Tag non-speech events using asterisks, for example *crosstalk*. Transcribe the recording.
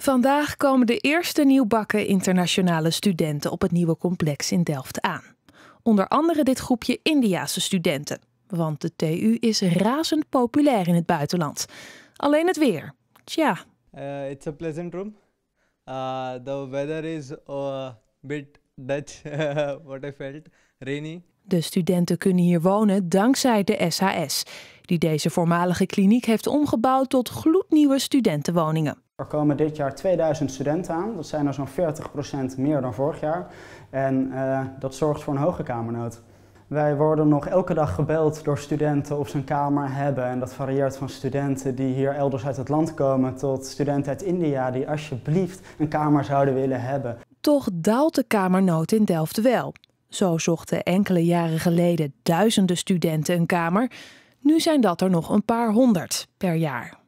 Vandaag komen de eerste nieuwbakken internationale studenten op het nieuwe complex in Delft aan. Onder andere dit groepje Indiase studenten. Want de TU is razend populair in het buitenland. Alleen het weer. Tja. Uh, it's a pleasant room. Uh, the weather is a oh, bit Dutch, *laughs* what I felt. Rainy. De studenten kunnen hier wonen dankzij de SHS die deze voormalige kliniek heeft omgebouwd tot gloednieuwe studentenwoningen. Er komen dit jaar 2000 studenten aan. Dat zijn er zo'n 40% meer dan vorig jaar. En eh, dat zorgt voor een hoge kamernood. Wij worden nog elke dag gebeld door studenten of ze een kamer hebben. En dat varieert van studenten die hier elders uit het land komen tot studenten uit India die alsjeblieft een kamer zouden willen hebben. Toch daalt de kamernood in Delft wel. Zo zochten enkele jaren geleden duizenden studenten een kamer. Nu zijn dat er nog een paar honderd per jaar.